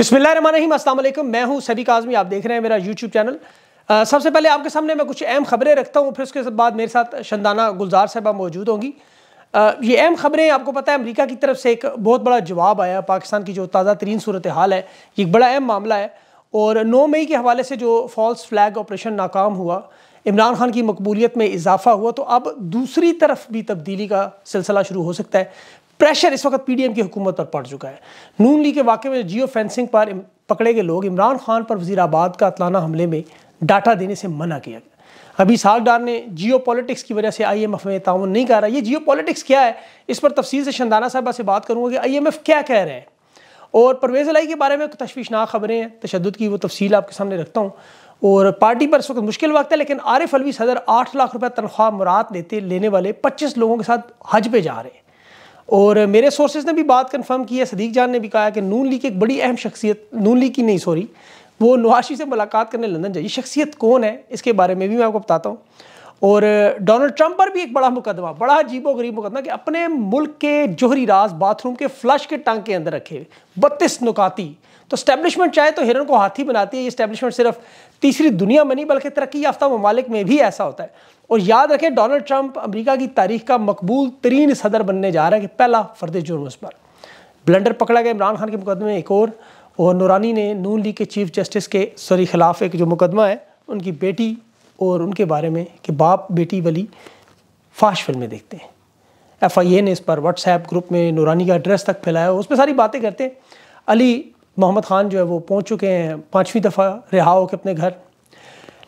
अस्सलाम वालेकुम मैं हूं सभी काजमी आप देख रहे हैं मेरा यूट्यूब चैनल सबसे पहले आपके सामने मैं कुछ अहम खबरें रखता हूं फिर उसके बाद मेरे साथ शंदाना गुलजार साहबा मौजूद होंगी ये अहम खबरें आपको पता है अमेरिका की तरफ से एक बहुत बड़ा जवाब आया पाकिस्तान की जो ताज़ा तरीन सूरत हाल है ये एक बड़ा अहम मामला है और नौ मई के हवाले से जो फॉल्स फ्लैग ऑपरेशन नाकाम हुआ इमरान खान की मकबूलियत में इजाफा हुआ तो अब दूसरी तरफ भी तब्दीली का सिलसिला शुरू हो सकता है प्रेशर इस वक्त पीडीएम की हुकूमत पर पड़ चुका है नून लीग के वाकई में जियो फेंसिंग पर पकड़े गए लोग इमरान खान पर वजीराबाद का अतलाना हमले में डाटा देने से मना किया गया अभी सागडार ने जियो पॉलिटिक्स की वजह से आई एम एफ में तान नहीं कर रहा ये जियो पॉलिटिक्स क्या है इस पर तफसील से शंदाना साहबा से बात करूँगा कि आई एम एफ क्या कह रहे हैं और परवेज़ अलाई के बारे में तशवीशनाक खबरें हैं तशद की वो तफसील आपके सामने रखता हूँ और पार्टी पर इस वक्त मुश्किल वक्त है लेकिन आरिफ अलवी सदर आठ लाख रुपये तनख्वाह मुराद लेते लेने वाले पच्चीस लोगों के साथ हज पे जा रहे हैं और मेरे सोर्सेज ने भी बात कंफर्म की है सदीक जान ने भी कहा कि नून लीग की एक बड़ी अहम शख्सियत नून लीग की नहीं सॉरी वो नवाशी से मुलाकात करने लंदन जाइए शख्सियत कौन है इसके बारे में भी मैं आपको बताता हूँ और डोनाल्ड ट्रंप पर भी एक बड़ा मुकदमा बड़ा अजीबो गरीब मुकदमा कि अपने मुल्क के जोहरी राज बाथरूम के फ्लश के टंग के अंदर रखे हुए बत्तीस नुकाती तो स्टैब्लिशमेंट चाहे तो हिरन को हाथी बनाती है ये स्टैब्लिशमेंट सिर्फ तीसरी दुनिया में नहीं बल्कि तरक्की याफ्ता ममालिक में भी ऐसा होता है और याद रखें डोनाल्ड ट्रंप अमरीका की तारीख का मकबूल तरीन सदर बनने जा रहा है कि पहला फर्द जुर्म उस पर ब्लेंडर पकड़ा गया इमरान खान के मुकदमे एक और और नूरानी ने नून लीग के चीफ जस्टिस के सॉरी खिलाफ एक जो मुकदमा है उनकी बेटी और उनके बारे में कि बाप बेटी वली फाश फिल्में देखते हैं एफ आई ए ने इस पर व्हाट्सएप ग्रुप में नूरानी का एड्रेस तक फैलाया उस पर सारी बातें करते हैं अली मोहम्मद ख़ान जो है वो पहुँच चुके हैं पाँचवीं दफ़ा रिहा होकर अपने घर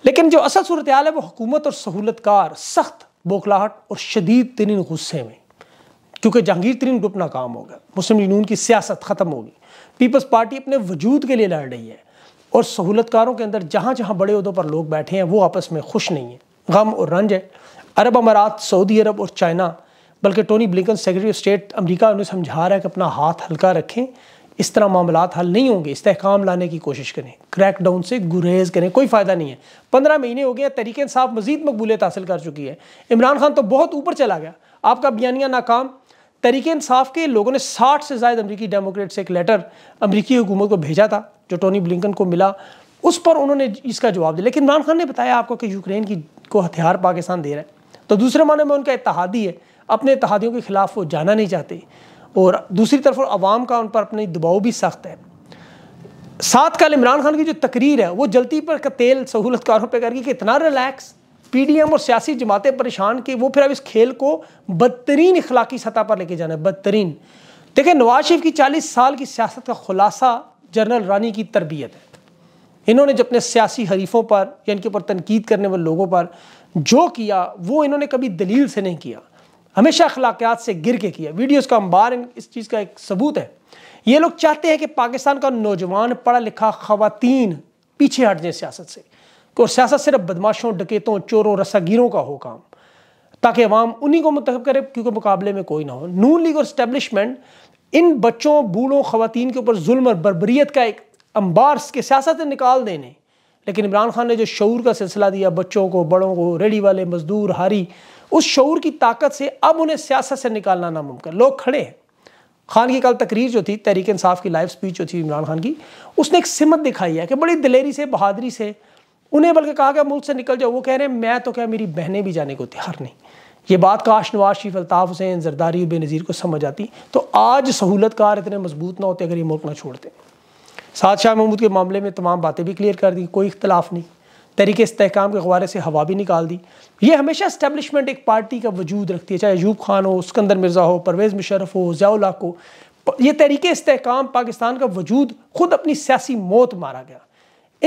लेकिन जो असल सूरत है वो हुकूमत और सहूलतकार सख्त बोखलाहट और शदीद तरीन गुस्से में क्योंकि जहांगीर तरीन ग्रुप नाकाम हो गया मुस्लिम यूनियन की सियासत ख़त्म होगी पीपल्स पार्टी अपने वजूद के लिए लड़ रही है और सहूलतकारों के अंदर जहाँ जहाँ बड़े उहदों पर लोग बैठे हैं वो आपस में खुश नहीं है गम और रंज है अरब अमारात सऊदी अरब और चाइना बल्कि Tony Blinken secretary of state अमरीका उन्हें समझा रहा है कि अपना हाथ हल्का रखें इस तरह मामला हल नहीं होंगे इस्तेकाम लाने की कोशिश करें क्रैक डाउन से गुरेज करें कोई फ़ायदा नहीं है पंद्रह महीने हो गए तरीके साफ मजीद मकबूलियत हासिल कर चुकी है इमरान खान तो बहुत ऊपर चला गया आपका बयानिया नाकाम तरीके इंसाफ के लोगों ने साठ से ज्यादा अमरीकी डेमोक्रेट से एक लेटर अमरीकी हुकूमत को भेजा था जो टोनी ब्लिंकन को मिला उस पर उन्होंने इसका जवाब दिया लेकिन इमरान खान ने बताया आपको कि यूक्रेन की को हथियार पाकिस्तान दे रहा है तो दूसरे माने में उनका इतिहादी है अपने इतिहादियों के ख़िलाफ़ वो जाना नहीं चाहते और दूसरी तरफ आवाम का उन पर अपने दबाव भी सख्त है साथ कल इमरान खान की जो तकरीर है वो जल्दी पर का तेल सहूलतकारों पर करके कि इतना रिलैक्स पीडीएम और सियासी जमातें परेशान कि वो फिर अब इस खेल को बदतरीन इखलाकी सतह पर लेके जाना है बदतरीन देखिए नवाज शरीफ की चालीस साल की सियासत का खुलासा जनरल रानी की तरबियत है इन्होंने जब अपने सियासी हरीफों पर या इनके ऊपर तनकीद करने वाले लोगों पर जो किया वो इन्होंने कभी दलील से नहीं किया हमेशा अखलाकियात से गिर के किया वीडियोस का अंबार इस चीज़ का एक सबूत है ये लोग चाहते हैं कि पाकिस्तान का नौजवान पढ़ा लिखा ख़वातीन पीछे हट जाए सियासत से और सियासत सिर्फ बदमाशों डकेतों चोरों रसागिरों का हो काम ताकि अवाम उन्हीं को मुंतब करे क्योंकि मुकाबले में कोई ना हो नून लीग और स्टैब्लिशमेंट इन बच्चों बूढ़ों ख़वान के ऊपर जुल्म और बरबरीत का एक अंबार के सियासत निकाल देने लेकिन इमरान खान ने जो शूर का सिलसिला दिया बच्चों को बड़ों को रेडी वाले मजदूर हारी उस शूर की ताकत से अब उन्हें सियासत से निकालना नामुमकिन लोग खड़े हैं खान की कल तकरीर जो थी तहरीक इंसाफ की लाइव स्पीच जो थी इमरान खान की उसने एक सिमत दिखाई है कि बड़ी दिलेरी से बहादरी से उन्हें बल्कि कहा गया मुल्क से निकल जाओ वो कह रहे हैं मैं तो क्या मेरी बहनें भी जाने को तैयार नहीं ये बात काश नवाज शरीफ अल्ताफ़ हुसैन जरदारी बे नज़ीर को समझ आती तो आज सहूलत कार इतने मजबूत ना होते अगर ये मुल्क ना छोड़ते साथ शाह महमूद के मामले में तमाम बातें भी क्लियर कर दी कोई इख्तलाफ नहीं तरीके इसकाम के हवाले से हवा भी निकाल दी ये हमेशा इस्टेबलिशमेंट एक पार्टी का वजूद रखती है चाहे अयूब खान हो सिकंदर मिर्ज़ा हो परवेज़ मुशरफ हो ज़ियाउल्लाक हो ये तरीके इसकाम पाकिस्तान का वजूद खुद अपनी सियासी मौत मारा गया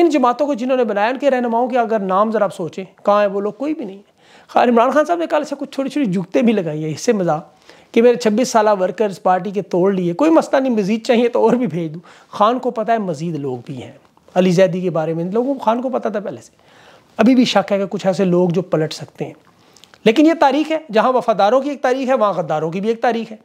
इन जमातों को जिन्होंने बनाया उनके रहनुमाओं के अगर नाम ज़रा आप सोचें कहाँ है वो लोग कोई भी नहीं खान हाँ, इमरान खान साहब ने कल से अच्छा, कुछ छोटी छोटी जुगतें भी लगाई है इससे मजाक कि मेरे 26 साल वर्कर्स पार्टी के तोड़ लिए कोई मसला नहीं मजीद चाहिए तो और भी भेज दूँ खान को पता है मजीद लोग भी हैं अली जैदी के बारे में लोगों को खान को पता था पहले से अभी भी शक है कि कुछ ऐसे लोग जो पलट सकते हैं लेकिन ये तारीख है जहाँ वफादारों की एक तारीख है वहाँ गद्दारों की भी एक तारीख है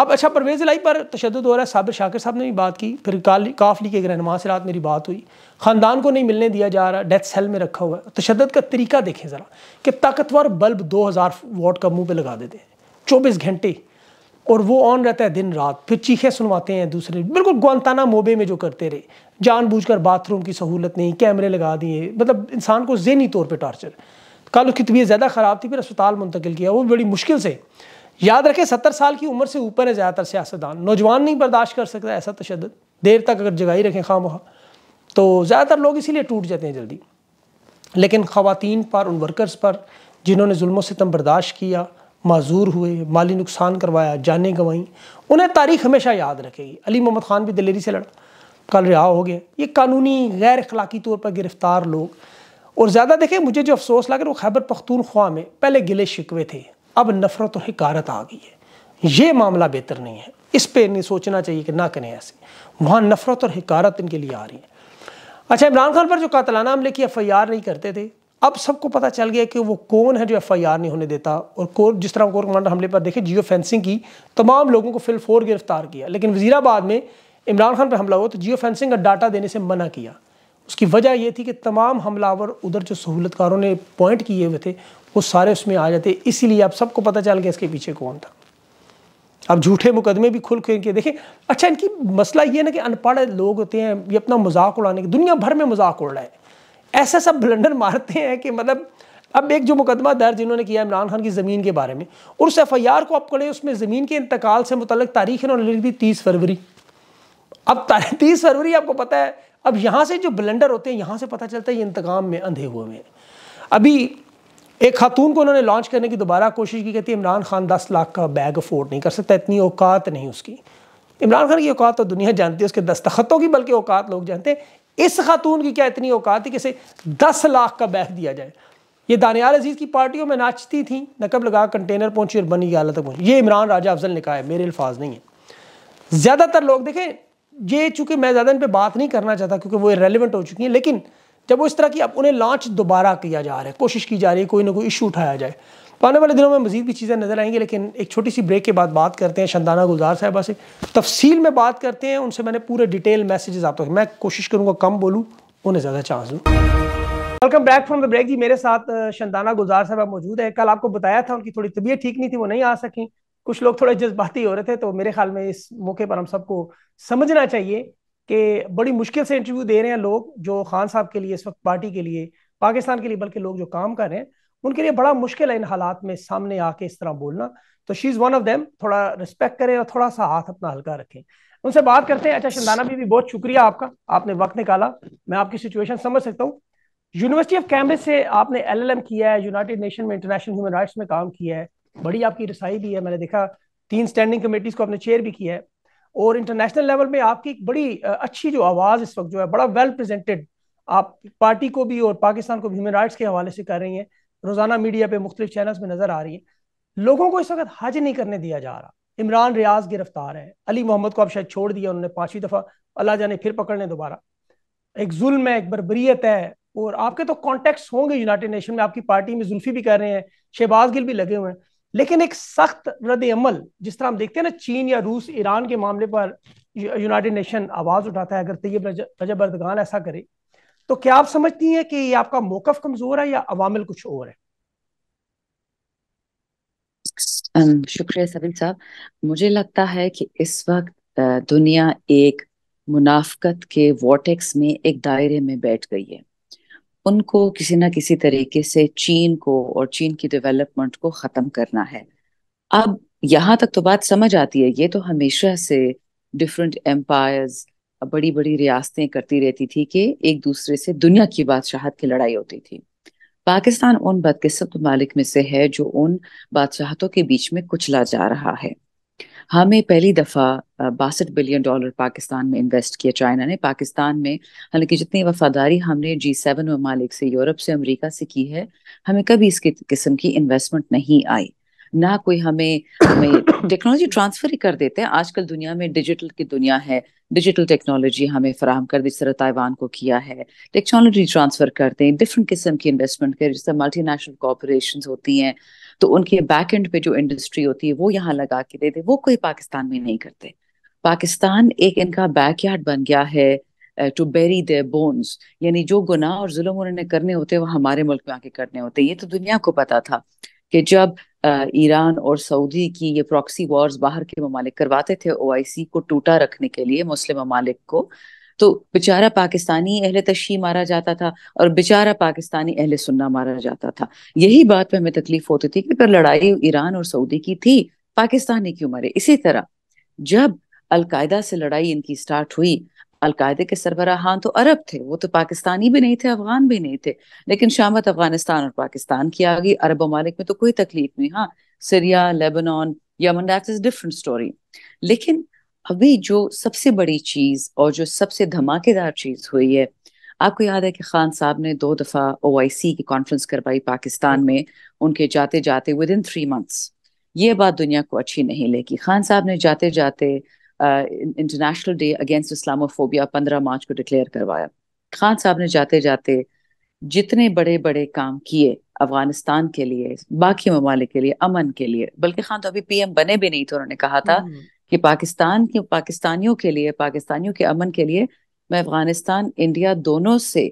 अब अच्छा परवेज़ लाई पर तशद हो रहा है साबिर शाकिर साहब ने भी बात की फिर काफ ली के रहनमा से रात मेरी बात हुई ख़ानदान को नहीं मिलने दिया जा रहा डेथ सेल में रखा हुआ है तशद का तरीका देखें ज़रा कि ताकतवर बल्ब दो हज़ार वॉट का मुँह पर लगा देते हैं चौबीस घंटे और वो ऑन रहता है दिन रात फिर चीखे सुनवाते हैं दूसरे बिल्कुल गुआंताना मोबे में जो करते रहे जानबूझकर बाथरूम की सहूलत नहीं कैमरे लगा दिए मतलब इंसान को जहनी तौर पर टॉर्चर कल उसकी तबीयत ज़्यादा ख़राब थी फिर अस्पताल मुंतकिल किया वो बड़ी मुश्किल से याद रखें सत्तर साल की उम्र से ऊपर है ज़्यादातर सियासतदान नौजवान नहीं बर्दाश्त कर सकता ऐसा तशद देर तक अगर जगह ही रखें खाम तो ज़्यादातर लोग इसीलिए टूट जाते हैं जल्दी लेकिन ख़वान पर उन वर्कर्स पर जिन्होंने जुल्म सितम बर्दाश्त किया माजूर हुए माली नुकसान करवाया जाने गंवाईं उन्हें तारीख हमेशा याद रखेगी अली मोहम्मद ख़ान भी दिलेरी से लड़ा कल रिहा हो गया ये कानूनी गैर अखलाकी तौर पर गिरफ़्तार लोग और ज़्यादा देखें मुझे जो अफसोस लगा वो खैबर पख्तूनख्वा में पहले गिले शिकवे थे अब नफरत और हकारत आ गई है ये मामला बेहतर नहीं है इस पर नहीं सोचना चाहिए कि ना करें ऐसे वहाँ नफरत और हकारत इनके लिए आ रही है अच्छा इमरान खान पर जो कातलाना हमले की एफ आई आर नहीं करते थे अब सबको पता चल गया कि वो कौन है जो एफ आई आर नहीं होने देता और कोर जिस तरह कोर कमांडर हमले पर देखे जियो फेंसिंग की तमाम लोगों को फिल फोर गिरफ्तार किया लेकिन वजीराबाद में इमरान खान पर हमला हुआ तो जियो फेंसिंग का डाटा देने से मना किया उसकी वजह यह थी कि तमाम हमलावर उधर जो सहूलतकारों ने पॉइंट किए हुए थे वो सारे उसमें आ जाते इसीलिए आप सबको पता चल गया इसके पीछे कौन था अब झूठे मुकदमे भी खुल खुल के देखें अच्छा इनकी मसला ये ना कि अनपढ़ लोग होते हैं ये अपना मजाक उड़ाने की दुनिया भर में मजाक उड़ रहा है ऐसा सब ब्लंडर मारते हैं कि मतलब अब एक जो मुकदमा दर्ज इन्होंने किया इमरान खान की ज़मीन के बारे में और उस एफ आई आर को आप पढ़े उसमें ज़मीन के इंतकाल से मुतल तारीख इन्होंने लिख दी तीस फरवरी अब तीस फरवरी आपको पता है अब यहाँ से जो ब्लेंडर होते हैं यहाँ से पता चलता है ये इंतकाम में अंधे हुए हुए हैं अभी एक खातून को उन्होंने लॉन्च करने की दोबारा कोशिश की कहती इमरान खान दस लाख का बैग अफोर्ड नहीं कर सकता इतनी औकात नहीं उसकी इमरान खान की औकात तो दुनिया जानती है उसके दस्तखतों की बल्कि औकात लोग जानते हैं इस खातून की क्या इतनी औकात है कि इसे दस लाख का बैग दिया जाए ये दानियाल अजीज़ की पार्टियों में नाचती थी नकब लगा कंटेनर पहुंची और बनी गया तक पहुंची ये इमरान राजा अफजल ने कहा है मेरे अल्फाज नहीं है ज़्यादातर लोग देखें ये चूंकि मैं ज़्यादा इन पर बात नहीं करना चाहता क्योंकि वो रेलिवेंट हो चुकी हैं लेकिन जब वो इस तरह की अब उन्हें लॉन्च दोबारा किया जा रहा है कोशिश की जा रही है कोई ना कोई इशू उठाया जाए तो आने वाले दिनों में मजीद भी चीज़ें नजर आएंगी लेकिन एक छोटी सी ब्रेक के बाद बात करते हैं शंदाना गुलजार साहबा से तफसील में बात करते हैं उनसे मैंने पूरे डिटेल मैसेजेस आते हैं मैं कोशिश करूँगा कम बोलूँ उन्हें ज़्यादा चांस दूँ welcome back from the break जी मेरे साथ शंदाना गुलजार साहब मौजूद है कल आपको बताया था उनकी थोड़ी तबीयत ठीक नहीं थी वो नहीं आ सकें कुछ लोग थोड़े जज्बाती हो रहे थे तो मेरे ख्याल में इस मौके पर हम सबको समझना चाहिए कि बड़ी मुश्किल से इंटरव्यू दे रहे हैं लोग जो खान साहब के लिए इस वक्त पार्टी के लिए पाकिस्तान के लिए बल्कि लोग जो काम कर रहे हैं उनके लिए बड़ा मुश्किल है इन हालात में सामने आके इस तरह बोलना तो she is one of them थोड़ा रिस्पेक्ट करें और थोड़ा सा हाथ अपना हल्का रखें उनसे बात करते हैं अच्छा शंदाना भी, भी बहुत शुक्रिया आपका आपने वक्त निकाला मैं आपकी सिचुएशन समझ सकता हूँ यूनिवर्सिटी ऑफ कैम्ब्रिज से आपने एल किया है यूनाइटेड नेशन में इंटरनेशनल ह्यूमन राइट्स में काम किया है बड़ी आपकी रसाई भी है मैंने देखा तीन स्टैंडिंग कमेटीज को आपने चेयर भी किया है और इंटरनेशनल लेवल में आपकी एक बड़ी अच्छी जो आवाज़ इस वक्त जो है बड़ा वेल प्रेजेंटेड आप पार्टी को भी और पाकिस्तान को भी ह्यूमन राइट्स के हवाले से कर रही हैं रोज़ाना मीडिया पे मुख्तु चैनल्स में नज़र आ रही है लोगों को इस वक्त हज नहीं करने दिया जा रहा इमरान रियाज गिरफ्तार है अली मोहम्मद को अब शायद छोड़ दिया उन्होंने पांचवी दफ़ा अल्लाह जाने फिर पकड़ने दोबारा एक जुल्म है एक बरबरीत है और आपके तो कॉन्टेक्ट होंगे यूनाइटेड नेशन में आपकी पार्टी में जुल्फी भी कर रहे हैं शहबाज गिल भी लगे हुए हैं लेकिन एक सख्त रद्द अमल जिस तरह हम देखते हैं ना चीन या रूस ईरान के मामले पर यूनाइटेड नेशन आवाज उठाता है अगर तैयब रजब अर्दगान ऐसा करे तो क्या आप समझती हैं कि ये आपका मौकफ कमजोर है या अवामिल कुछ और है शुक्रिया सबील साहब मुझे लगता है कि इस वक्त दुनिया एक मुनाफ्त के वॉटेक्स में एक दायरे में बैठ गई है उनको किसी ना किसी तरीके से चीन को और चीन की डेवलपमेंट को ख़त्म करना है अब यहाँ तक तो बात समझ आती है ये तो हमेशा से डिफरेंट एम्पायर्स बड़ी बड़ी रियासतें करती रहती थी कि एक दूसरे से दुनिया की बादशाहत की लड़ाई होती थी पाकिस्तान उन बदकिस्मत मालिक में से है जो उन बादशाहतों के बीच में कुचला जा रहा है हमें पहली दफ़ा बासठ बिलियन डॉलर पाकिस्तान में इन्वेस्ट किया चाइना ने पाकिस्तान में हालांकि जितनी वफादारी हमने जी सेवन ममालिक से यूरोप से अमेरिका से की है हमें कभी इस किस्म की इन्वेस्टमेंट नहीं आई ना कोई हमें हमें टेक्नोलॉजी ट्रांसफर ही कर देते हैं आजकल दुनिया में डिजिटल की दुनिया है डिजिटल टेक्नोलॉजी हमें फराहम कर दी जिस तरह ताइवान को किया है टेक्नोलॉजी ट्रांसफर करते हैं डिफरेंट किस्म की इन्वेस्टमेंट कर जिस तरह मल्टी नेशनल होती हैं तो उनके बैक एंड पे जो इंडस्ट्री होती है वो यहाँ लगा के देते वो कोई पाकिस्तान में नहीं करते पाकिस्तान एक इनका बैकयार्ड बन गया है टू बेरी देयर बोन्स यानी जो गुनाह और जुल्म उन्होंने करने होते हैं वो हमारे मुल्क में आके करने होते हैं ये तो दुनिया को पता था कि जब uh, ईरान और सऊदी की ये प्रॉक्सी वॉर्स बाहर के ममालिक करवाते थे ओ को टूटा रखने के लिए मुस्लिम ममालिक को तो बेचारा पाकिस्तानी अहल तशी मारा जाता था और बेचारा पाकिस्तानी अहल सुन्ना मारा जाता था यही बात पर हमें तकलीफ होती थी कि अगर लड़ाई ईरान और सऊदी की थी पाकिस्तान पाकिस्तानी क्यों मरे इसी तरह जब अलकायदा से लड़ाई इनकी स्टार्ट हुई अलकायदे के सरबराहान तो अरब थे वो तो पाकिस्तानी भी नहीं थे अफगान भी नहीं थे लेकिन शामत अफगानिस्तान और पाकिस्तान की आ गई अरब ममालिक में तो कोई तकलीफ नहीं हाँ Syria Lebanon Yemen that is different story लेकिन अभी जो सबसे बड़ी चीज और जो सबसे धमाकेदार चीज हुई है आपको याद है कि खान साहब ने दो दफा ओ की कॉन्फ्रेंस करवाई पाकिस्तान में उनके जाते जाते विद इन थ्री मंथ्स ये बात दुनिया को अच्छी नहीं लगी खान साहब ने जाते जाते इंटरनेशनल डे अगेंस्ट इस्लामोफोबिया पंद्रह मार्च को डिक्लेयर करवाया खान साहब ने जाते जाते जितने बड़े बड़े काम किए अफगानिस्तान के लिए बाकी ममालिक के लिए अमन के लिए बल्कि खान तो अभी पीएम बने भी नहीं थे उन्होंने कहा था हम्म। कि पाकिस्तान की पाकिस्तानियों के लिए पाकिस्तानियों के अमन के लिए मैं अफगानिस्तान इंडिया दोनों से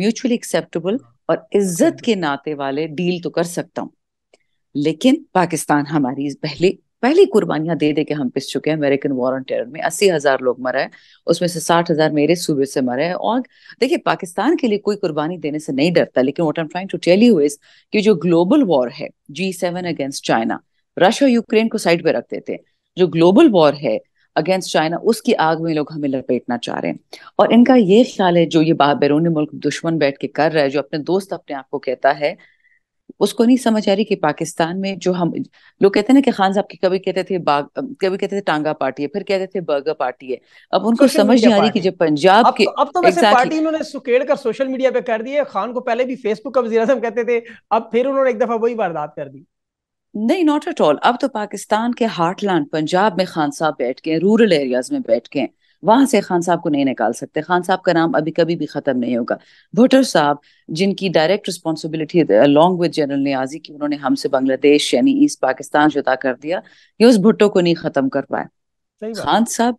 म्यूचुअली एक्सेप्टेबल और इज्जत के नाते वाले डील तो कर सकता हूँ लेकिन पाकिस्तान हमारी पहले पहली कुर्बानियां दे दे के हम पिस चुके हैं अमेरिकन वॉर ऑन टेरर में अस्सी हजार लोग मरे हैं उसमें से साठ हजार मेरे सूबे से मरे हैं और देखिए पाकिस्तान के लिए कोई कुर्बानी देने से नहीं डरता लेकिन what am trying to tell you is कि जो ग्लोबल वॉर है G seven against China Russia Ukraine को साइड पे रख देते हैं जो ग्लोबल वॉर है अगेंस्ट चाइना उसकी आग में लोग हमें लपेटना चाह रहे हैं और इनका ये ख्याल है जो ये बैरूनी मुल्क दुश्मन बैठ के कर रहा है जो अपने दोस्त अपने आप को कहता है उसको नहीं समझ आ रही कि पाकिस्तान में जो हम लोग कहते हैं ना कि खान साहब की कभी कहते थे बाग कभी कहते थे टांगा पार्टी है फिर कहते थे बर्गर पार्टी है अब उनको समझ नहीं आ रही कि जब पंजाब तो- के अब तो वैसे पार्टी इन्होंने सुकेड़ कर सोशल मीडिया पे कर दिए खान को पहले भी फेसबुक का वजीर कहते थे अब फिर उन्होंने एक दफा वही वारदात कर दी नहीं नॉट एट ऑल अब तो पाकिस्तान के हार्टलैंड पंजाब में खान साहब बैठ गए रूरल एरियाज में बैठ गए वहां से खान साहब को नहीं निकाल सकते खान साहब का नाम अभी कभी भी खत्म नहीं होगा भुटो साहब जिनकी direct responsibility along with general Niazi की उन्होंने हमसे बांग्लादेश यानी ईस्ट पाकिस्तान जुदा कर दिया ये उस भुट्टो को नहीं खत्म कर पाए खान साहब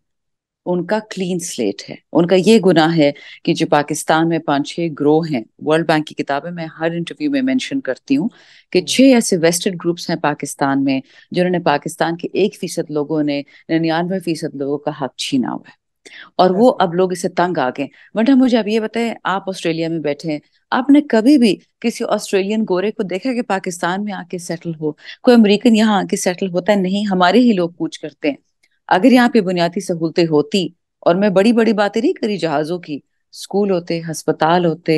उनका क्लीन स्लेट है उनका ये गुना है कि जो पाकिस्तान में पांच छह ग्रो हैं वर्ल्ड बैंक की किताबें मैं हर इंटरव्यू में मेंशन करती हूँ कि हम्म। छह ऐसे वेस्टेड ग्रुप्स हैं पाकिस्तान में जिन्होंने पाकिस्तान के एक फीसद लोगों ने निन्यानवे फीसद लोगों का हक छीना हुआ है और वो अच्छा। अब लोग इसे तंग आ गए बटा मुझे अब ये बताएं आप ऑस्ट्रेलिया में बैठे हैं आपने कभी भी किसी ऑस्ट्रेलियन गोरे को देखा कि पाकिस्तान में आके सेटल हो कोई अमेरिकन यहाँ आके सेटल होता है नहीं हमारे ही लोग पूछ करते हैं अगर यहाँ पे बुनियादी सहूलतें होती और मैं बड़ी बड़ी बातें नहीं करी जहाजों की स्कूल होते हस्पताल होते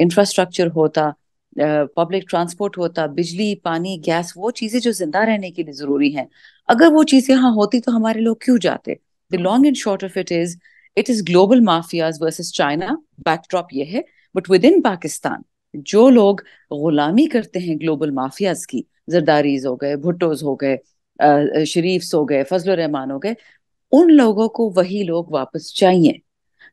इंफ्रास्ट्रक्चर होता पब्लिक ट्रांसपोर्ट होता बिजली पानी गैस वो चीजें जो जिंदा रहने के लिए जरूरी हैं अगर वो चीजें यहाँ होती तो हमारे लोग क्यों जाते the long and short of it is it is global mafias versus China backdrop ये है बट विद इन पाकिस्तान जो लोग गुलामी करते हैं ग्लोबल माफियाज की जरदारीज हो गए भुट्टोज हो गए शरीफ सो गए फजल रहमान हो गए उन लोगों को वही लोग वापस चाहिए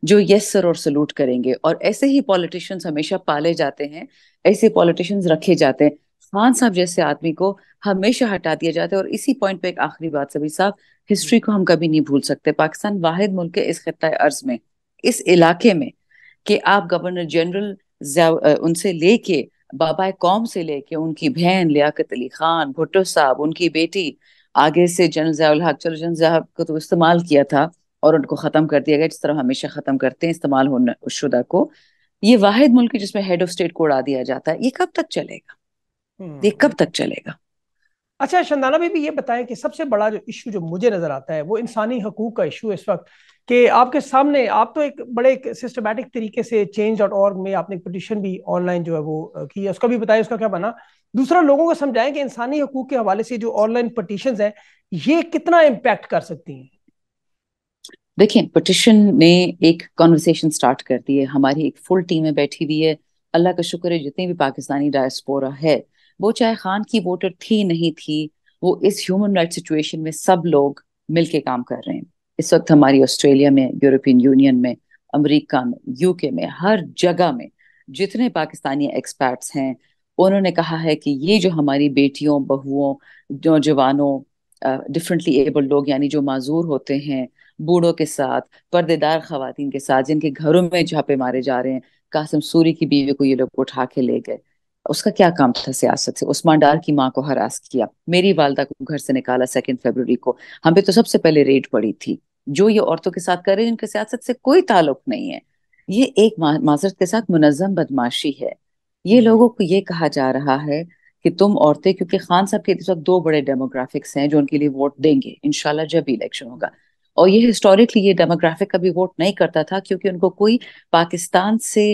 जो यस सर और सल्यूट करेंगे और ऐसे ही पॉलिटिशियंस हमेशा पाले जाते हैं ऐसे पॉलिटिशियंस रखे जाते हैं खान साहब जैसे आदमी को हमेशा हटा दिया जाता है और इसी पॉइंट पे एक आखिरी बात सभी साहब हिस्ट्री को हम कभी नहीं भूल सकते पाकिस्तान वाहिद मुल्क है इस खत्ता अर्ज में इस इलाके में कि आप गवर्नर जनरल उनसे लेके बाबा कौम से लेके उनकी बहन लियाकत अली खान भुट्टो साहब उनकी बेटी आगे से जनरल जयाल हक चलो जनरल जयाल को तो इस्तेमाल किया था और उनको ख़त्म कर दिया गया जिस तरह हमेशा ख़त्म करते हैं इस्तेमाल होने शुदा को ये वाहिद मुल्क है जिसमें हेड ऑफ स्टेट को उड़ा दिया जाता है ये कब तक चलेगा हम्म। ये कब तक चलेगा अच्छा शंदाना भी भी ये बताएं कि सबसे बड़ा जो इशू जो मुझे नज़र आता है वो इंसानी हकूक का इशू इस वक्त कि आपके सामने आप तो एक बड़े एक सिस्टमेटिक तरीके से चेंज डॉट ऑर्ग में आपने एक पटिशन भी ऑनलाइन जो है वो की उसका भी बताया उसका क्या बना दूसरा लोगों को समझाएं कि इंसानी हकूक के हवाले से जो ऑनलाइन पटिशन है ये कितना इम्पैक्ट कर सकती हैं देखिए पटिशन ने एक कॉन्वर्सेशन स्टार्ट कर दी है हमारी एक फुल टीम में बैठी हुई है अल्लाह का शुक्र है जितनी भी पाकिस्तानी डायस्पोरा है वो चाहे खान की वोटर थी नहीं थी वो इस ह्यूमन राइट सिचुएशन में सब लोग मिलके काम कर रहे हैं इस वक्त हमारी ऑस्ट्रेलिया में यूरोपियन यूनियन में अमेरिका में यूके में हर जगह में जितने पाकिस्तानी एक्सपर्ट्स हैं उन्होंने कहा है कि ये जो हमारी बेटियों बहुओं नौजवानों डिफरेंटली एबल्ड लोग यानी जो माजूर होते हैं बूढ़ों के साथ पर्देदार खातन के साथ जिनके घरों में झापे मारे जा रहे हैं कासिम सूरी की बीवी को ये लोग उठा के ले गए उसका क्या काम था सियासत से उस्मान डार की माँ को हरास किया मेरी वालदा को घर से निकाला सेकेंड फेबर को हम पे तो सबसे पहले रेड पड़ी थी जो ये औरतों के साथ कर रहे हैं उनके सियासत से कोई ताल्लुक नहीं है ये एक माजरत के साथ मुनजम बदमाशी है ये लोगों को ये कहा जा रहा है कि तुम औरतें क्योंकि खान साहब के इस वक्त दो बड़े डेमोग्राफिक्स हैं जो उनके लिए वोट देंगे इनशाला जब भी इलेक्शन होगा और ये हिस्टोरिकली ये डेमोग्राफिक कभी वोट नहीं करता था क्योंकि उनको कोई पाकिस्तान से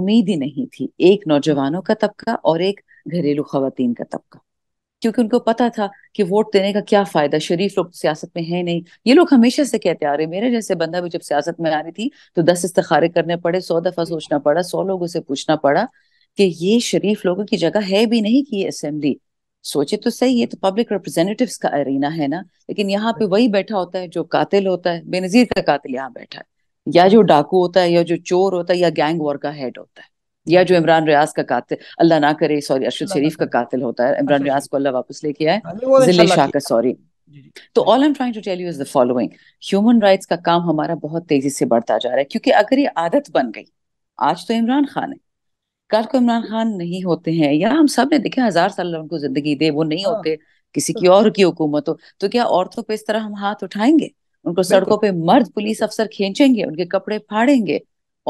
उम्मीद ही नहीं थी एक नौजवानों का तबका और एक घरेलू खातन का तबका क्योंकि उनको पता था कि वोट देने का क्या फायदा शरीफ लोग तो सियासत में है नहीं ये लोग हमेशा से कहते आ रहे मेरे जैसे बंदा भी जब सियासत में आ रही थी तो दस इस्तारे करने पड़े सौ दफा सोचना पड़ा सौ लोगों से पूछना पड़ा कि ये शरीफ लोगों की जगह है भी नहीं कि ये असेंबली सोचे तो सही ये तो पब्लिक रिप्रेजेंटेटिव्स का अरीना है ना लेकिन यहाँ पे वही बैठा होता है जो कातिल होता है बेनजीर का कातिल यहाँ बैठा है या जो डाकू होता है या जो चोर होता है या गैंग वॉर का हेड होता है या जो इमरान रियाज का कातिल अल्लाह ना करे सॉरी अरशद शरीफ का कातिल होता है इमरान रियाज को अल्लाह वापस लेके आए जिले शाह का सॉरी तो all am trying to tell you is the following human rights का काम हमारा बहुत तेजी से बढ़ता जा रहा है क्योंकि अगर ये आदत बन गई आज तो इमरान खान है कल को इमरान खान नहीं होते हैं या हम सब ने देखे हजार साल उनको जिंदगी दे वो नहीं हाँ। होते किसी की हाँ। और की हुकूमत हो तो, तो क्या औरतों पे इस तरह हम हाथ उठाएंगे उनको सड़कों पे मर्द पुलिस अफसर खींचेंगे उनके कपड़े फाड़ेंगे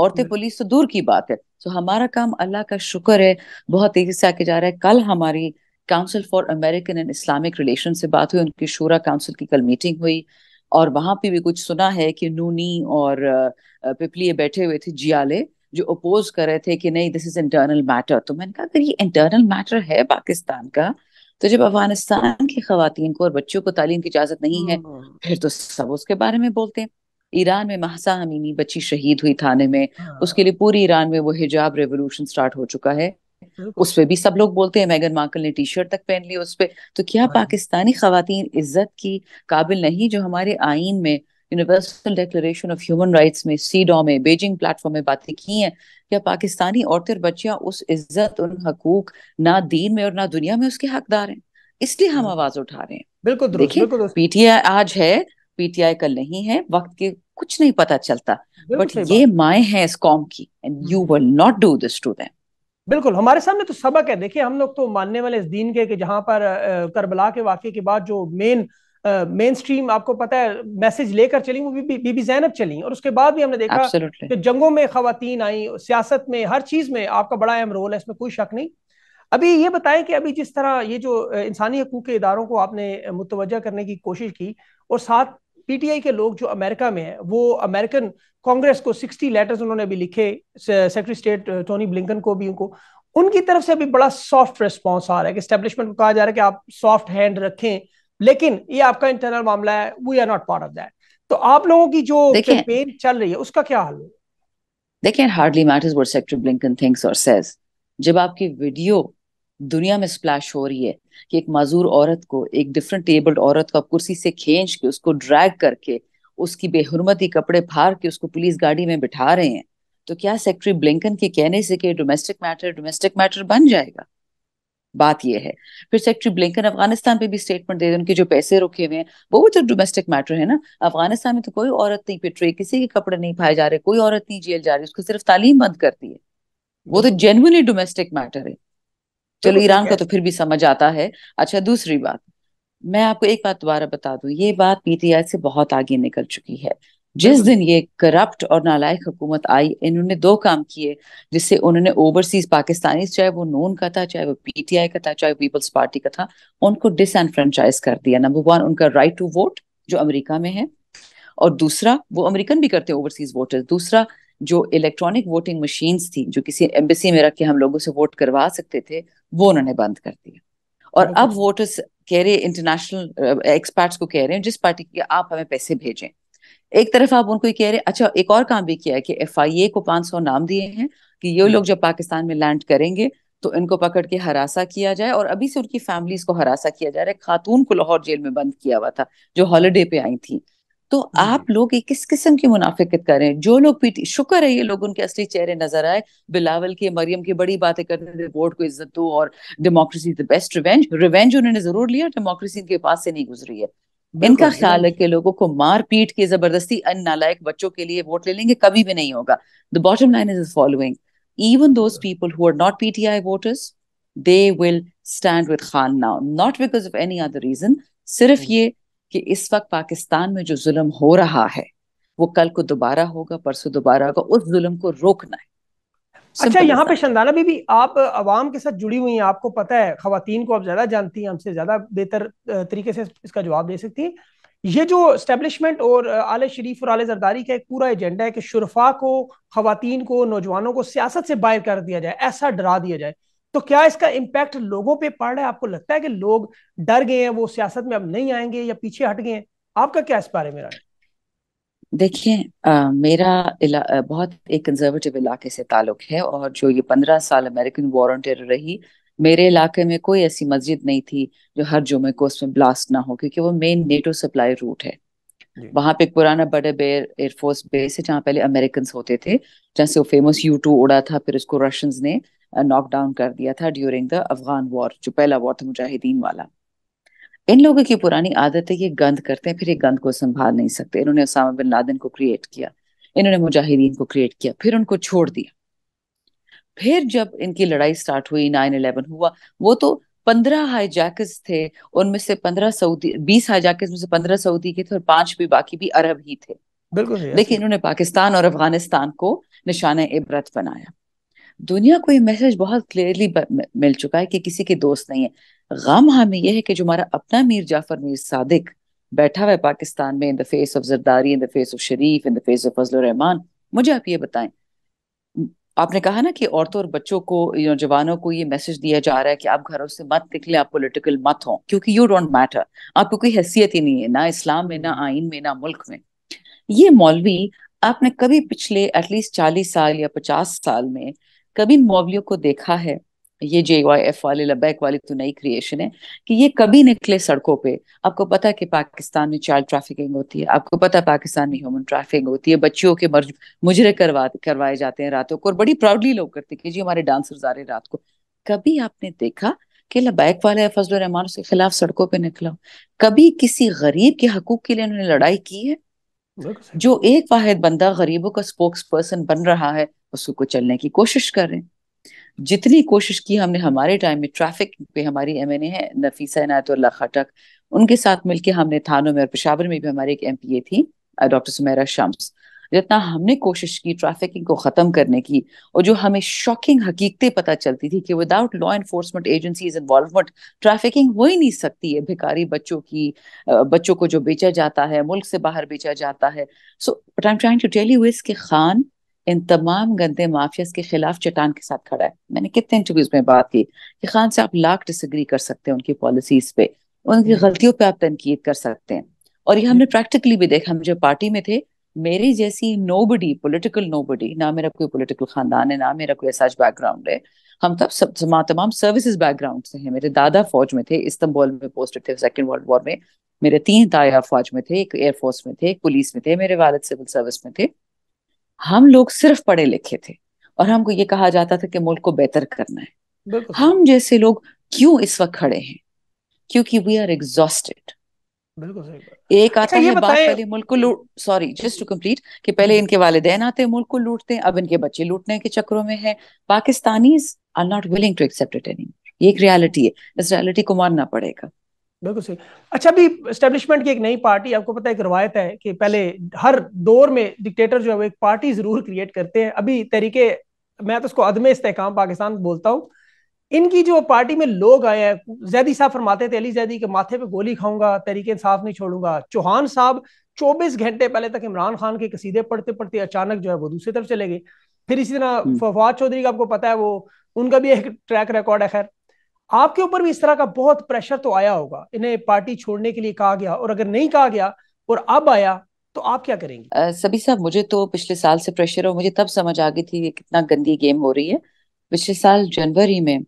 औरतें हम्म। पुलिस तो दूर की बात है तो हमारा काम अल्लाह का शुक्र है बहुत तेजी से आके जा रहा है कल हमारी council for American and Islamic relation से बात हुई उनकी शूरा काउंसिल की कल मीटिंग हुई और वहां पे भी कुछ सुना है कि नूनी और पिपली बैठे हुए थे जियाले जो अपोज कर रहे थे कि नहीं दिस इज इंटरनल मैटर तो मैंने कहा अगर ये इंटरनल मैटर है पाकिस्तान का तो जब अफगानिस्तान की खातन को और बच्चों को तालीम की इजाजत नहीं है hmm. फिर तो सब उसके बारे में बोलते हैं ईरान में महसा अमीनी बच्ची शहीद हुई थाने में hmm. उसके लिए पूरी ईरान में वो हिजाब रेवोल्यूशन स्टार्ट हो चुका है उस पर भी सब लोग बोलते हैं मैगन मार्कल ने टी शर्ट तक पहन ली उस पर तो क्या hmm. पाकिस्तानी खातन इज्जत की काबिल नहीं जो हमारे आइन में universal declaration of human rights में सी डॉ में बेजिंग प्लेटफॉर्म में बातें की हैं क्या पाकिस्तानी औरतें और बच्चियां उस इज्जत उन हकूक ना दीन में और ना दुनिया में उसके हकदार हैं इसलिए हम हम्म। आवाज उठा रहे हैं बिल्कुल देखिए पीटीआई आज है पीटीआई कल नहीं है वक्त के कुछ नहीं पता चलता बट ये माए हैं इस कॉम की and you will not do this to them बिल्कुल हमारे सामने तो सबक है देखिए हम लोग तो मानने वाले इस दीन के कि जहां पर करबला के वाक्य के बाद जो मेन मेन स्ट्रीम आपको पता है मैसेज लेकर चली वो बीबी बी, बी जैनब चली और उसके बाद भी हमने देखा कि जंगों में खातन आई सियासत में हर चीज में आपका बड़ा अहम रोल है इसमें कोई शक नहीं अभी ये बताएं कि अभी जिस तरह ये जो इंसानी हकूक के इदारों को आपने मुतवजह करने की कोशिश की और साथ पीटीआई के लोग जो अमेरिका में है वो अमेरिकन कांग्रेस को सिक्सटी लेटर्स उन्होंने भी लिखे सेक्रेटरी स्टेट टोनी ब्लिंकन को भी उनको उनकी तरफ से अभी बड़ा सॉफ्ट रिस्पॉन्स आ रहा है कि स्टेब्लिशमेंट को कहा जा रहा है कि आप सॉफ्ट हैंड रखें लेकिन ये आपका इंटरनल मामला है we are not part of that तो आप लोगों की जो कैंपेन चल रही है उसका क्या हाल है देखिए hardly matters what secretary Blinken thinks और सेज जब आपकी वीडियो दुनिया में स्प्लैश हो रही है कि एक मजदूर औरत को एक डिफरेंट टेबल्ड औरत को कुर्सी से खींच के उसको ड्रैग करके उसकी बेहरमती कपड़े फाड़ के उसको पुलिस गाड़ी में बिठा रहे हैं तो क्या सेक्रेटरी ब्लिंकन के कहने से कि डोमेस्टिक मैटर डोमेस्टिक मैटर बन जाएगा बात यह है फिर सेक्रेटरी ब्लिंकन अफगानिस्तान पे भी स्टेटमेंट दे रहे उनके जो पैसे रुके हुए हैं वो तो डोमेस्टिक मैटर है ना अफगानिस्तान में तो कोई औरत नहीं पिट रही किसी के कपड़े नहीं पाए जा रहे कोई औरत नहीं जेल जा रही उसको सिर्फ तालीम बंद करती है वो तो जेनुअनली डोमेस्टिक मैटर है चलो ईरान का तो फिर भी समझ आता है अच्छा दूसरी बात मैं आपको एक बात दोबारा बता दूं ये बात पीटीआई से बहुत आगे निकल चुकी है जिस दिन ये करप्ट और नालायक हुकूमत आई इन्होंने दो काम किए जिससे उन्होंने ओवरसीज पाकिस्तानी चाहे वो नून का था चाहे वो पीटीआई का था चाहे पीपल्स पार्टी का था उनको डिसनफ्रेंचाइज कर दिया नंबर वन उनका राइट टू वोट जो अमेरिका में है और दूसरा वो अमेरिकन भी करते हैं ओवरसीज वोटर्स दूसरा जो इलेक्ट्रॉनिक वोटिंग मशीन्स थी जो किसी एम्बेसी में रख के हम लोगों से वोट करवा सकते थे वो उन्होंने बंद कर दिया और अब वोटर्स कह रहे इंटरनेशनल एक्सपर्ट्स को कह रहे हैं जिस पार्टी के आप हमें पैसे भेजें एक तरफ आप उनको कह रहे अच्छा एक और काम भी किया है कि एफ आई ए को पांच सौ नाम दिए हैं कि ये हम्म। लोग जब पाकिस्तान में लैंड करेंगे तो इनको पकड़ के हरासा किया जाए और अभी से उनकी फैमिलीज को हरासा किया जा रहा है खातून को लाहौर जेल में बंद किया हुआ था जो हॉलीडे पे आई थी तो हम्म। आप लोग एक किस किस्म की मुनाफिकत कर रहे हैं जो लोग पीटी शुक्र है ये लोग उनके असली चेहरे नजर आए बिलावल के मरियम की बड़ी बातें करते थे वोट को इज्जत दो और democracy the best revenge revenge उन्होंने जरूर लिया डेमोक्रेसी इनके पास से नहीं गुजरी है इनका ख्याल है कि लोगों को मार पीट के जबरदस्ती अन नालायक बच्चों के लिए वोट ले लेंगे कभी भी नहीं होगा the bottom line is is following even those people not P T I voters they will stand with Khan now not because of any other reason सिर्फ ये कि इस वक्त पाकिस्तान में जो जुल्म हो रहा है वो कल को दोबारा होगा परसों दोबारा होगा उस जुल्म को रोकना है अच्छा यहाँ पे शंदाना बीबी आप आवाम के साथ जुड़ी हुई हैं आपको पता है खातन को आप ज्यादा जानती हैं हमसे ज्यादा बेहतर तरीके से इसका जवाब दे सकती हैं ये जो इस्टेब्लिशमेंट और आले शरीफ और आले जरदारी का एक पूरा एजेंडा है कि शुरफा को खातन को नौजवानों को सियासत से बाहर कर दिया जाए ऐसा डरा दिया जाए तो क्या इसका इम्पैक्ट लोगों पर पड़ रहा है आपको लगता है कि लोग डर गए हैं वो सियासत में अब नहीं आएंगे या पीछे हट गए हैं आपका क्या इस बारे में राय देखिए मेरा इला, बहुत एक कंजर्वेटिव इलाके से ताल्लुक है और जो ये पंद्रह साल अमेरिकन वॉर रही मेरे इलाके में कोई ऐसी मस्जिद नहीं थी जो हर जुमे को उसमें ब्लास्ट ना हो क्योंकि वो मेन नेटो सप्लाई रूट है वहां पे एक पुराना बड़े बेर एयरफोर्स बेस है जहाँ पहले अमेरिकन होते थे जहां से वो फेमस यू टू उड़ा था फिर उसको रशियंस ने नॉक डाउन कर दिया था ड्यूरिंग द अफगान वॉर जो पहला वॉर था मुजाहिदीन वाला इन लोगों की पुरानी आदत है ये गंद करते हैं फिर ये गंद को संभाल नहीं सकते इन्होंने उसामा बिन लादेन को क्रिएट किया इन्होंने मुजाहिदीन को क्रिएट किया फिर उनको छोड़ दिया फिर जब इनकी लड़ाई स्टार्ट हुई नाइन इलेवन हुआ वो तो पंद्रह हाईजैकर्स थे उनमें से पंद्रह सऊदी बीस हाईजैकर्स में से पंद्रह सऊदी के थे और पांच भी बाकी भी अरब ही थे बिल्कुल लेकिन इन्होंने पाकिस्तान और अफगानिस्तान को निशान इबरत बनाया दुनिया को ये मैसेज बहुत क्लियरली मिल चुका है कि किसी के दोस्त नहीं है गम हमें यह है कि जो हमारा अपना मीर जाफर मीर सादिक बैठा हुआ है पाकिस्तान में in the face of Zardari in the face of Sharif in the face of Fazl Rehman मुझे आप ये बताएं आपने कहा ना कि औरतों और बच्चों को नौजवानों को ये मैसेज दिया जा रहा है कि आप घरों से मत निकले आप पोलिटिकल मत हो क्योंकि यू डोंट मैटर आपको कोई हैसियत ही नहीं है ना इस्लाम में ना आइन में ना मुल्क में ये मौलवी आपने कभी पिछले एटलीस्ट चालीस साल या पचास साल में कभी इन मौलवियों को देखा है ये जे वाई एफ वाले लबैक वाले तो नई क्रिएशन है कि ये कभी निकले सड़कों पे आपको पता है कि पाकिस्तान में चाइल्ड ट्रैफिकिंग होती है आपको पता है पाकिस्तान में ह्यूमन ट्रैफिकिंग होती है बच्चियों के मर्ज मुजरे करवा करवाए जाते हैं रातों को और बड़ी प्राउडली लोग करते हैं कि जी हमारे डांसर आ रहे रात को कभी आपने देखा कि लबैक वाले फजल रहमान उसके खिलाफ सड़कों पर निकला कभी किसी गरीब के हकूक के लिए उन्होंने लड़ाई की है जो एक वाहिद बंदा गरीबों का स्पोक्स पर्सन बन रहा है उसको चलने की कोशिश कर रहे हैं जितनी कोशिश की हमने हमारे टाइम में ट्रैफिक पे हमारी एम एन ए है नफीसा इनायतुल्ला खटक उनके साथ मिलकर हमने थानों में और पेशावर में भी हमारी एक एम पी ए थी डॉक्टर सुमेरा शम्स जितना हमने कोशिश की ट्रैफिकिंग को ख़त्म करने की और जो हमें शॉकिंग हकीकतें पता चलती थी कि without law enforcement agencies involvement trafficking हो ही नहीं सकती है भिकारी बच्चों की बच्चों को जो बेचा जाता है मुल्क से बाहर बेचा जाता है so I am trying to tell you is Khan इन तमाम गंदे माफियाज के खिलाफ चटान के साथ खड़ा है मैंने कितने इंटरव्यूज में बात की कि खान से आप लाख डिसग्री कर सकते हैं उनकी पॉलिसीज पे उनकी हम्म। गलतियों पर आप तनकीद कर सकते हैं और ये हमने प्रैक्टिकली हम्म। भी देखा हम जब पार्टी में थे मेरी जैसी नो पोलिटिकल नो नोबडी ना मेरा कोई पोलिटिकल खानदान है ना मेरा कोई ऐसा बैकग्राउंड है हम तब सब तमाम सर्विसेज बैकग्राउंड से हैं मेरे दादा फौज में थे इस्तंबुल में पोस्टेड थे सेकेंड वर्ल्ड वॉर में मेरे तीन ताया फौज में थे एक एयरफोर्स में थे एक पुलिस में थे मेरे वालद सिविल सर्विस में थे हम लोग सिर्फ पढ़े लिखे थे और हमको ये कहा जाता था कि मुल्क को बेहतर करना है हम जैसे लोग क्यों इस वक्त खड़े हैं क्योंकि वी आर एग्जॉस्टेड एक आता अच्छा, है बात पहले मुल्क को लूट सॉरी जस्ट टू कंप्लीट कि पहले इनके वालदेन आते हैं मुल्क को लूटते हैं अब इनके बच्चे लूटने के चक्रों में है Pakistani are not willing to accept it any ये एक रियलिटी है इस रियलिटी को मानना पड़ेगा बिल्कुल सही अच्छा अभी स्टेब्लिशमेंट की एक नई पार्टी आपको पता है एक रवायत है कि पहले हर दौर में डिक्टेटर जो है वो एक पार्टी जरूर क्रिएट करते हैं अभी तरीके मैं तो उसको अदम इस्तेकाम पाकिस्तान बोलता हूँ इनकी जो पार्टी में लोग आए हैं जैदी साहब फरमाते थे अली जैदी के माथे पे गोली खाऊंगा तरीके इंसाफ नहीं छोड़ूंगा चौहान साहब चौबीस घंटे पहले तक इमरान खान के कसीदे पढ़ते पढ़ते अचानक जो है वो दूसरी तरफ चले गए फिर इसी तरह हम्म। फवाद चौधरी का आपको पता है वो उनका भी एक ट्रैक रिकॉर्ड है खैर आपके ऊपर भी इस तरह का बहुत प्रेशर तो आया होगा इन्हें पार्टी छोड़ने के लिए कहा गया और अगर नहीं कहा गया और अब आया तो आप क्या करेंगे uh, सभी साहब मुझे तो पिछले साल से प्रेशर हो मुझे तब समझ आ गई थी ये कितना गंदी गेम हो रही है पिछले साल जनवरी में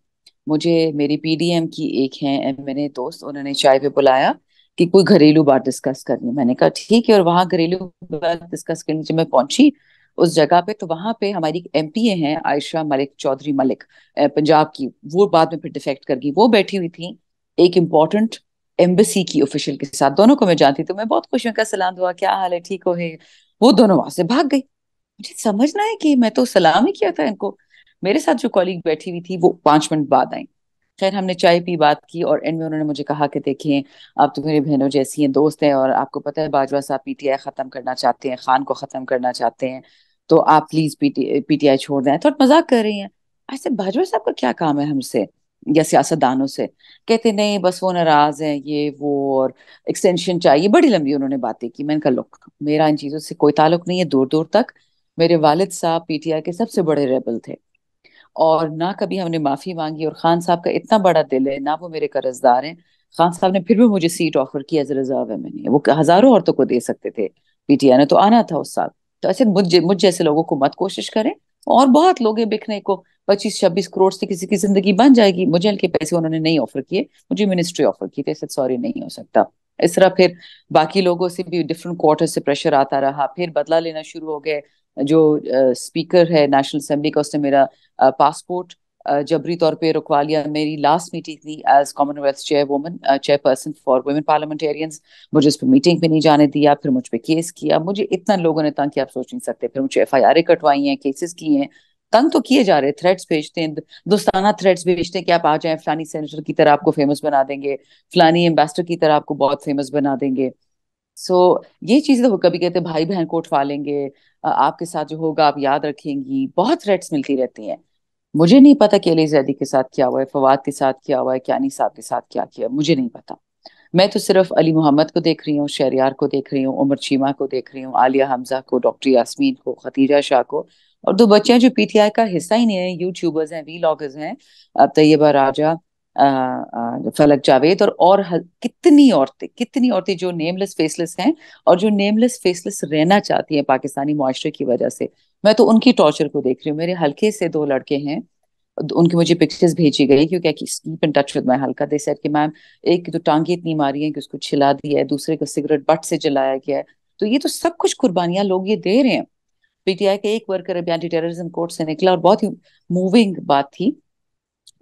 मुझे मेरी पीडीएम की एक है मेरे दोस्त उन्होंने चाय पे बुलाया कि कोई घरेलू बात डिस्कस करनी मैंने कहा ठीक है और वहां घरेलू बात डिस्कस करने जब मैं पहुंची उस जगह पे तो वहां पे हमारी एम हैं आयशा मलिक चौधरी मलिक पंजाब की वो बाद में फिर डिफेक्ट कर गई वो बैठी हुई थी एक इम्पोर्टेंट एम्बेसी की ऑफिशियल के साथ दोनों को मैं जानती तो मैं बहुत खुश हूँ सलाम दुआ क्या हाल है ठीक हो है वो दोनों वहां से भाग गई मुझे समझना है कि मैं तो सलाम ही किया था इनको मेरे साथ जो कॉलीग बैठी हुई थी वो पांच मिनट बाद आई खैर हमने चाय पी बात की और एंड में उन्होंने मुझे कहा कि देखें आप तो मेरी बहनों जैसी हैं दोस्त हैं और आपको पता है बाजवा साहब पीटीआई ख़त्म करना चाहते हैं खान को ख़त्म करना चाहते हैं तो आप प्लीज पीटी पीटीआई छोड़ दें थोड़ा मजाक कर रही हैं ऐसे भाजपा साहब का क्या काम है हमसे या सियासतदानों से कहते नहीं बस वो नाराज हैं ये वो और एक्सटेंशन चाहिए बड़ी लंबी उन्होंने बातें की मैंने कहा लुक मेरा इन चीज़ों से कोई ताल्लुक नहीं है दूर दूर तक मेरे वालिद साहब पीटीआई के सबसे बड़े रेबल थे और ना कभी हमने माफ़ी मांगी और खान साहब का इतना बड़ा दिल है ना वो मेरे कर्जदार हैं खान साहब ने फिर भी मुझे सीट ऑफर की एज रिजर्व है मैंने वो हज़ारों औरतों को दे सकते थे पीटीआई ने तो आना था उस साल तो ऐसे मुझ मुझ जैसे लोगों को मत कोशिश करें और बहुत लोग हैं बिकने को पच्चीस छब्बीस करोड़ से किसी की जिंदगी बन जाएगी मुझे हल्के पैसे उन्होंने नहीं ऑफर किए मुझे मिनिस्ट्री ऑफर की थी सॉरी नहीं हो सकता इस तरह फिर बाकी लोगों से भी डिफरेंट क्वार्टर से प्रेशर आता रहा फिर बदला लेना शुरू हो गए जो स्पीकर है नेशनल असेंबली का उसने मेरा पासपोर्ट जबरी तौर पे रुकवा लिया मेरी लास्ट मीटिंग थी as Commonwealth chairwoman chairperson for women parliamentarians मुझे उस पर मीटिंग पे नहीं जाने दिया फिर मुझ पर केस किया मुझे इतना लोगों ने तंग किया आप सोच नहीं सकते फिर मुझे एफ आई आर कटवाई हैं केसेस किए हैं तंग तो किए जा रहे थ्रेट्स भेजते हैं दोस्ताना थ्रेट्स भेजते हैं कि आप आ जाए फलानी सेनेटर की तरह आपको फेमस बना देंगे फलानी एम्बेसडर की तरह आपको बहुत फेमस बना देंगे सो so, ये चीज़ें तो कभी कहते हैं भाई बहन को उठवा लेंगे आपके साथ जो होगा आप याद रखेंगी बहुत थ्रेट्स मिलती रहती हैं मुझे नहीं पता कि अली जैदी के साथ क्या हुआ है फवाद के साथ क्या हुआ है क्यानी साहब के साथ क्या किया मुझे नहीं पता मैं तो सिर्फ अली मोहम्मद को देख रही हूँ शहरियार को देख रही हूँ उमर चीमा को देख रही हूँ आलिया हमजा को डॉक्टर यासमीन को खतीजा शाह को और दो बच्चे हैं जो पीटीआई का हिस्सा ही नहीं है यूट्यूबर्स हैं वी लॉगर्स हैं तैयबा राजा फलक जावेद और और हल, कितनी औरतें कितनी औरतें जो नेमलेस फेसलेस हैं और जो नेमलेस फेसलेस रहना चाहती हैं पाकिस्तानी मुआरे की वजह से मैं तो उनकी टॉर्चर को देख रही हूँ मेरे हल्के से दो लड़के हैं उनकी मुझे पिक्चर्स भेजी गई क्योंकि I keep in touch with my हल्का दे सर कि मैम एक तो टांगे इतनी मारी है कि उसको छिला दिया है दूसरे को सिगरेट बट से जलाया गया है तो ये तो सब कुछ कुर्बानियां लोग ये दे रहे हैं पीटीआई के एक वर्कर अभी एंटी टेररिज्म कोर्ट से निकला और बहुत ही मूविंग बात थी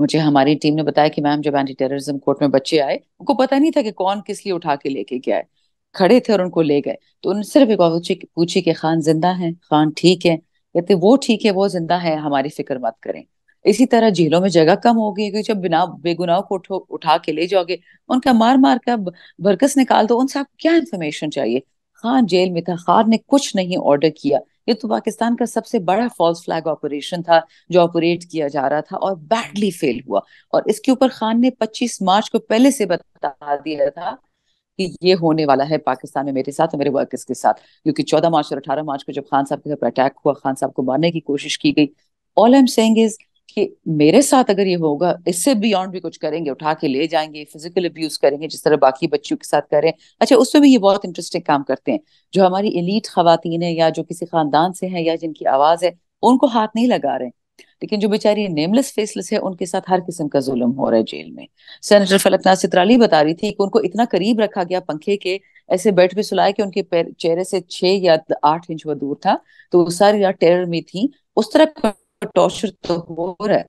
मुझे हमारी टीम ने बताया कि मैम जब एंटी टेररिज्म कोर्ट में बच्चे आए उनको पता नहीं था कि कौन किस लिए उठा के लेके गया है खड़े थे और उनको ले गए तो उन्होंने सिर्फ एक पूछी कि खान जिंदा है खान ठीक है कहते वो ठीक है वो जिंदा है हमारी फिक्र मत करें इसी तरह झीलों में जगह कम हो गई क्योंकि जब बिना बेगुनाह को उठो उठा के ले जाओगे उनका मार मार का भरकस निकाल दो उनसे आपको क्या इन्फॉर्मेशन चाहिए खान हाँ, जेल में था खान ने कुछ नहीं ऑर्डर किया ये तो पाकिस्तान का सबसे बड़ा फॉल्स फ्लैग ऑपरेशन था जो ऑपरेट किया जा रहा था और बैडली फेल हुआ और इसके ऊपर खान ने 25 मार्च को पहले से बता दिया था कि ये होने वाला है पाकिस्तान में मेरे साथ और मेरे वर्कर्स के साथ क्योंकि चौदह मार्च और अठारह मार्च को जब खान साहब के घर पर अटैक हुआ खान साहब को मारने की कोशिश की गई all I am saying is कि मेरे साथ अगर ये होगा इससे बियॉन्ड भी कुछ करेंगे उठा के ले जाएंगे फिजिकल अब्यूज करेंगे जिस तरह बाकी बच्चियों के साथ करें अच्छा उसमें भी ये बहुत इंटरेस्टिंग काम करते हैं जो हमारी इलीट खातन है या जो किसी खानदान से है या जिनकी आवाज़ है उनको हाथ नहीं लगा रहे हैं लेकिन जो बेचारी नेमलेस फेसलेस है उनके साथ हर किस्म का जुल्म हो रहा है जेल में सेनेटर फलकनाथ सित्राली बता रही थी कि उनको इतना करीब रखा गया पंखे के ऐसे बेड पे सुलाया कि उनके पैर चेहरे से छह या आठ इंच वो दूर था तो वो सारी रात टेरर में थी उस तरह का टॉर्चर तो हो रहा है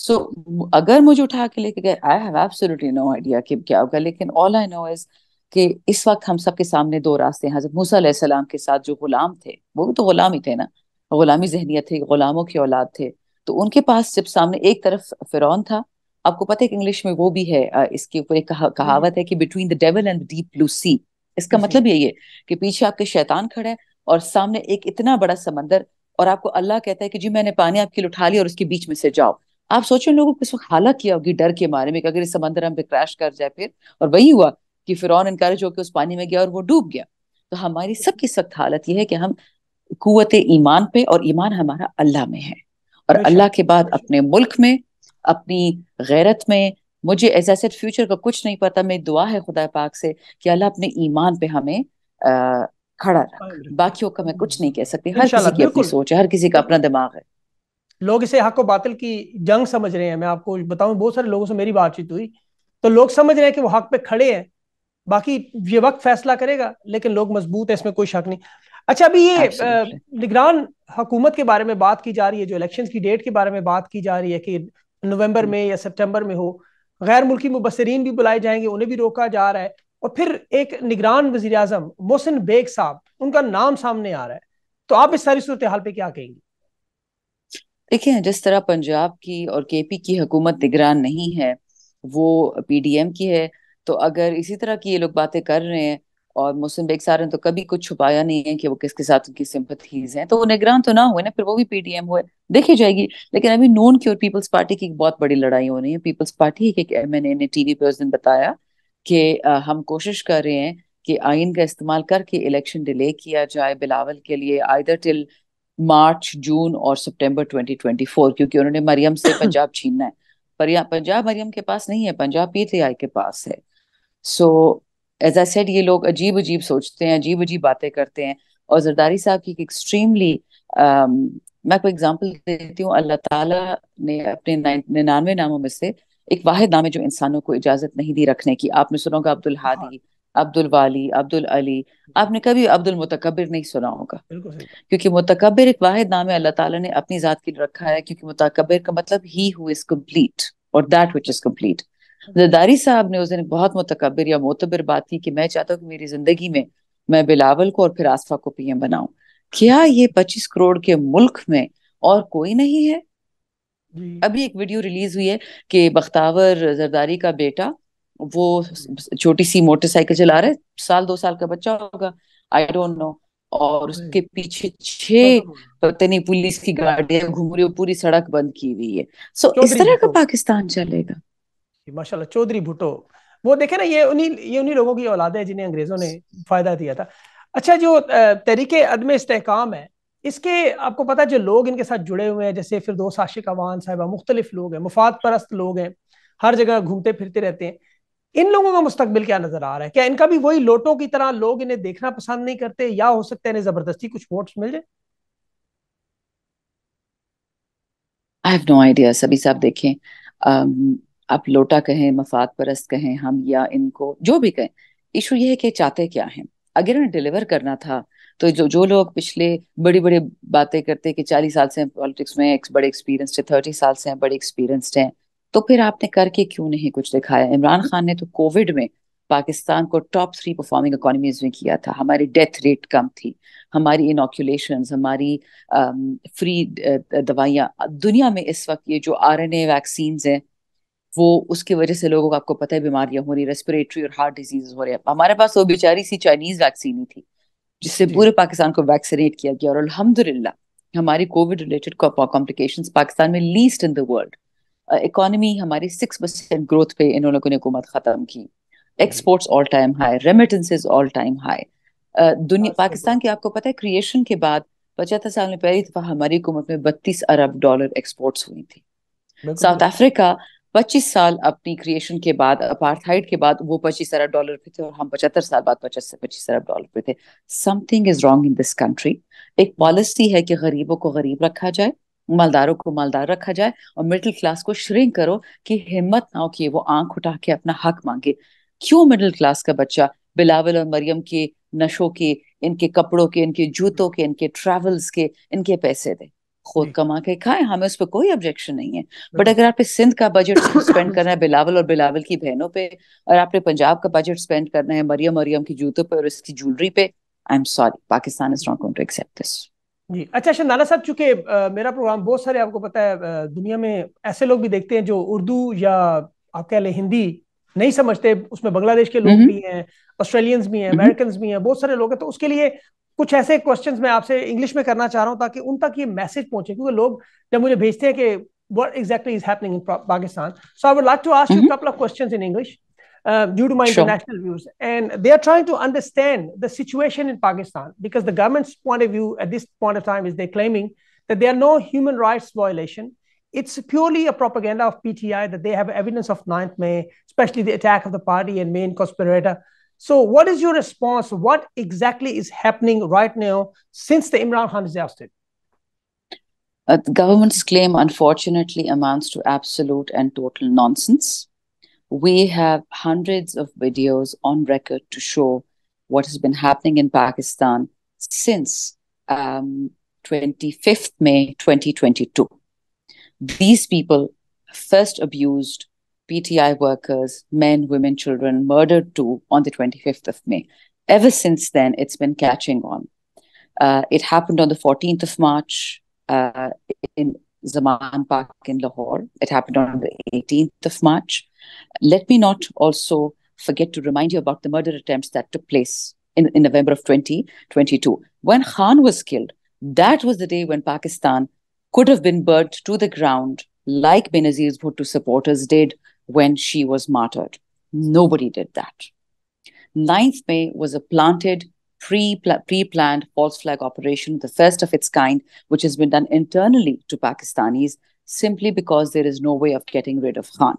सो so, अगर मुझे उठा के लेके गए I have absolutely no idea कि क्या होगा लेकिन ऑल आई नो इज कि इस वक्त हम सबके सामने दो रास्ते हैं हजरत मूसा सलाम के साथ जो गुलाम थे वो भी तो गुलाम ही थे ना गुलामी जहनीत थी गुलामों की औलाद थे तो उनके पास जब सामने एक तरफ फिरौन था आपको पता है कि इंग्लिश में वो भी है इसके ऊपर एक कहा, कहावत है कि between the devil and deep blue sea इसका मतलब यही है कि पीछे आपके शैतान खड़े और सामने एक इतना बड़ा समंदर और आपको अल्लाह कहता है कि जी मैंने पानी आपके उठा लिया और उसके बीच में से जाओ आप सोचो लोगों को वक्त हाला किया होगी डर के मारे में कि अगर इस समंदर हम पे क्रैश कर जाए फिर और वही हुआ कि फिरौन इनकरेज होकर उस पानी में गया और वो डूब गया तो हमारी सबकी सख्त हालत यह है कि हम कुत ईमान पे और ईमान हमारा अल्लाह में है और अल्लाह के बाद अपने मुल्क में अपनी गैरत में मुझे एज फ्यूचर का कुछ नहीं पता मेरी दुआ है खुदा पाक से कि अल्लाह अपने ईमान पे हमें खड़ा रख बाकियों का मैं कुछ नहीं कह सकती हर किसी की अपनी सोच है हर किसी का अपना दिमाग है लोग इसे हक और बातिल की जंग समझ रहे हैं मैं आपको बताऊं बहुत सारे लोगों से मेरी बातचीत हुई तो लोग समझ रहे हैं कि वो हक पे खड़े हैं बाकी ये वक्त फैसला करेगा लेकिन लोग मजबूत है इसमें कोई शक नहीं अच्छा अभी ये निगरान हुकूमत के बारे में बात की जा रही है जो इलेक्शन की डेट के बारे में बात की जा रही है कि नवंबर hmm. में या सितंबर में हो गैर मुल्की मुबसरीन भी बुलाए जाएंगे उन्हें भी रोका जा रहा है और फिर एक निगरान वजी अजम मोहसिन बेग साहब उनका नाम सामने आ रहा है तो आप इस सारी सूरत हाल पर क्या कहेंगे देखिए जिस तरह पंजाब की और के पी की हुकूमत निगरान नहीं है वो पी एम की है तो अगर इसी तरह की ये लोग बातें कर रहे हैं और मुस्लिम बेग ने तो कभी कुछ छुपाया नहीं है कि वो किसके साथ उनकी सिंपथीज हैं तो वो निगरान तो ना हुए ना फिर वो भी पीडीएम हुए देखी जाएगी लेकिन अभी नून की और पीपल्स पार्टी की बहुत बड़ी लड़ाई हो रही है पीपल्स पार्टी एक एम एन ए ने टीवी पर उस दिन बताया कि हम कोशिश कर रहे हैं कि आइन का इस्तेमाल करके इलेक्शन डिले किया जाए बिलावल के लिए आइदर टिल मार्च जून और सितंबर 2024 क्योंकि उन्होंने मरियम से पंजाब छीनना है पर पंजाब मरियम के पास नहीं है पंजाब पीटीआई के पास है so so, as I said ये लोग अजीब अजीब सोचते हैं अजीब अजीब बातें करते हैं और जरदारी साहब की एक्सट्रीमली um, मैं कोई एग्जाम्पल देती हूँ अल्लाह ताला ने अपने निन्यानवे नामों में से एक वाहिद नाम है जो इंसानों को इजाजत नहीं दी रखने की आपने सुना होगा अब्दुल हाँ। हादी अब्दुल वाली अब्दुल अली हाँ। आपने कभी अब्दुल मुतकबिर नहीं सुना होगा क्योंकि मुतकबिर एक वाहिद नाम है अल्लाह ताला ने अपनी जात के लिए रखा है क्योंकि मुतकबिर का मतलब ही हु इज कम्प्लीट और that which is complete Zardari साहब ने उस दिन बहुत मुतकबर या मोतबर बात की कि मैं चाहता हूँ कि मेरी जिंदगी में मैं बिलावल को और फिर आसफा को पीएम बनाऊं क्या ये पच्चीस करोड़ के मुल्क में और कोई नहीं है अभी एक वीडियो रिलीज हुई है कि बख्तावर जरदारी का बेटा वो छोटी सी मोटरसाइकिल चला रहा है साल दो साल का बच्चा होगा आई डोंट नो और उसके पीछे छह पता नहीं पुलिस की गाड़ियां घूम रही पूरी सड़क बंद की हुई है सो so, इस तरह का पाकिस्तान चलेगा माशाल्लाह चौधरी भुटो वो देखे ना ये उन्हीं ये उन्हीं लोगों की औलाद है जिन्हें अंग्रेजों ने फायदा दिया था अच्छा जो तरीके अदम इसकाम है इसके आपको पता है जो लोग इनके साथ जुड़े हुए हैं जैसे फिर दो आशिक अवान साहब मुख्तलिफ लोग हैं मुफाद परस्त लोग हैं हर जगह घूमते फिरते रहते हैं इन लोगों का मुस्तबिल क्या नजर आ रहा है क्या इनका भी वही लोटों की तरह लोग इन्हें देखना पसंद नहीं करते या हो सकता है इन्हें जबरदस्ती कुछ वोट्स मिल जाए आई हैव नो आइडिया सभी साहब देखें आप लोटा कहें मफाद परस्त कहें हम या इनको जो भी कहें इशू ये है कि चाहते क्या हैं अगर उन्हें डिलीवर करना था तो जो जो लोग पिछले बड़ी बड़ी बातें करते कि चालीस साल से पॉलिटिक्स में एक बड़े एक्सपीरियंस है थर्टी साल से हैं बड़े एक्सपीरियंस हैं तो फिर आपने करके क्यों नहीं कुछ दिखाया इमरान खान ने तो कोविड में पाकिस्तान को टॉप थ्री परफॉर्मिंग इकोनॉमीज में किया था हमारी डेथ रेट कम थी हमारी इनोक्यूलेशन हमारी फ्री um, दवाइयाँ दुनिया में इस वक्त ये जो आर एन ए वैक्सीन हैं वो उसकी वजह से लोगों को आपको पता है बीमारियां हो रही रेस्पिरेटरी और हार्ट डिजीज हो रहे हैं हमारे पास वो बेचारी सी चाइनीज वैक्सीन ही थी जिससे पूरे पाकिस्तान को वैक्सीनेट किया गया और अलहमदुल्ला हमारी कोविड रिलेटेड कॉम्प्लिकेशन पाकिस्तान में least in the world economy हमारी सिक्स परसेंट ग्रोथ पे इन लोगों ने हुकूमत खत्म की exports all time high remittances all time high दुनिया पाकिस्तान की आपको पता है क्रिएशन के बाद पचहत्तर साल में पहली दफा हमारी हुकूमत में बत्तीस अरब डॉलर एक्सपोर्ट्स हुई थी साउथ अफ्रीका पच्चीस साल अपनी क्रिएशन के बाद अपार्थाइड के बाद वो पच्चीस अरब डॉलर पे थे और हम पचहत्तर साल बाद पचास से पच्चीस अरब डॉलर पे थे something is wrong in this country एक पॉलिसी है कि गरीबों को गरीब रखा जाए मालदारों को मालदार रखा जाए और मिडिल क्लास को श्रिंक करो कि हिम्मत ना हो कि वो आंख उठा के अपना हक मांगे क्यों मिडिल क्लास का बच्चा बिलावल और मरियम के नशों के इनके कपड़ों के इनके जूतों के इनके ट्रेवल्स के इनके पैसे दे खुद कमा के खाएं हमें उस पर कोई ऑब्जेक्शन नहीं है बट अगर आपने सिंध का बजट स्पेंड करना है बिलावल और बिलावल की बहनों पे और आपने पंजाब का बजट स्पेंड करना है मरियम मरियम की जूतों पे और इसकी ज्वेलरी पे I am sorry Pakistan is not going to accept this जी अच्छा शंदाला साहब चूंकि मेरा प्रोग्राम बहुत सारे आपको पता है दुनिया में ऐसे लोग भी देखते हैं जो उर्दू या आप कह लें हिंदी नहीं समझते उसमें बांग्लादेश के लोग हम्म। भी हैं ऑस्ट्रेलियंस भी हैं हम्म। अमेरिकन भी हैं बहुत सारे लोग हैं तो उसके लिए कुछ ऐसे क्वेश्चंस मैं आपसे इंग्लिश में करना चाह रहा हूँ ताकि उन तक ये मैसेज पहुंचे क्योंकि लोग जब मुझे भेजते हैं कि what exactly is happening in Pakistan. So I would like to ask you a mm-hmm. couple of questions in English uh, due to my international views. And they are trying to understand the situation in Pakistan because the government's point of view at this point of time is they're claiming that there are no human rights violation. It's purely a propaganda of PTI that they have evidence of 9th May, especially the attack of the party and main conspirator so, what is your response? What exactly is happening right now since the Imran Khan is ousted? Uh, the government's claim, unfortunately, amounts to absolute and total nonsense. We have hundreds of videos on record to show what has been happening in Pakistan since um, 25th May 2022. These people first abused PTI workers, men, women, children, murdered too on the 25th of May. Ever since then, it's been catching on. Uh, it happened on the 14th of March uh, in Zaman Park in Lahore. It happened on the 18th of March. Let me not also forget to remind you about the murder attempts that took place in, in November of 2022. When Khan was killed, that was the day when Pakistan could have been burnt to the ground, like Benazir Bhutto supporters did when she was martyred. Nobody did that. 9th May was a planted, pre planned false flag operation, the first of its kind, which has been done internally to Pakistanis simply because there is no way of getting rid of Khan.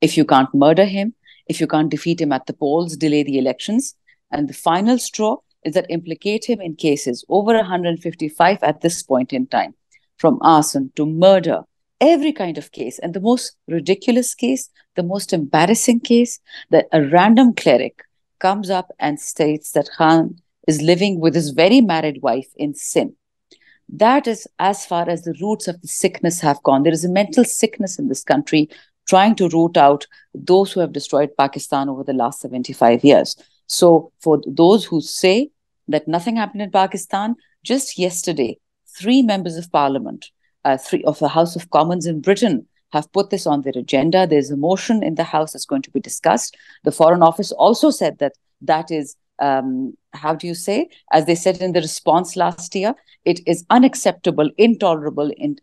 If you can't murder him, if you can't defeat him at the polls, delay the elections. And the final straw is that implicate him in cases over 155 at this point in time, from arson to murder every kind of case, and the most ridiculous case, the most embarrassing case, that a random cleric comes up and states that Khan is living with his very married wife in sin. That is as far as the roots of the sickness have gone. There is a mental sickness in this country trying to root out those who have destroyed Pakistan over the last 75 years. So, for those who say that nothing happened in Pakistan, just yesterday, three members of parliament uh, three of the House of Commons in Britain have put this on their agenda. There's a motion in the House that's going to be discussed. The Foreign Office also said that that is, um, how do you say, as they said in the response last year, it is unacceptable, intolerable, in,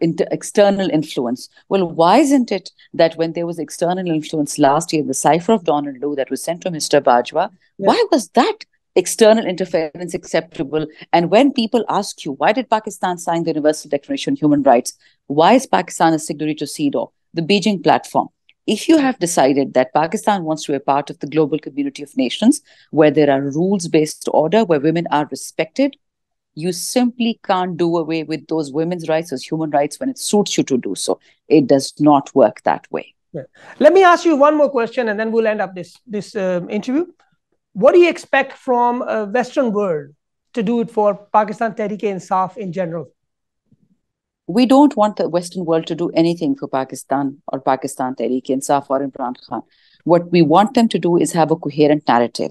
in external influence. Well, why isn't it that when there was external influence last year, the cipher of Donald and Lou that was sent to Mr. Bajwa, yeah. why was that external interference acceptable? And when people ask you, why did Pakistan sign the Universal Declaration on Human Rights? Why is Pakistan a signatory to CEDAW, the Beijing platform? If you have decided that Pakistan wants to be a part of the global community of nations where there are rules based order, where women are respected, you simply can't do away with those women's rights as human rights when it suits you to do so. It does not work that way. Yeah. Let me ask you one more question and then we'll end up this, this um, interview what do you expect from a Western world to do it for Pakistan Tehreek Insaf in general? We don't want the Western world to do anything for Pakistan or Pakistan Tehreek Insaf or Imran Khan. What we want them to do is have a coherent narrative.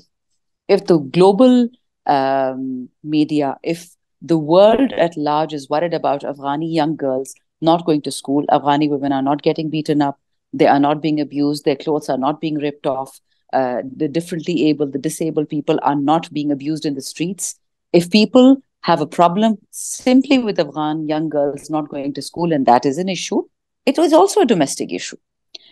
If the global um, media, if the world at large is worried about Afghani young girls not going to school, Afghani women are not getting beaten up, they are not being abused, their clothes are not being ripped off, uh, the differently able, the disabled people are not being abused in the streets. If people have a problem simply with Afghan young girls not going to school, and that is an issue, it was also a domestic issue.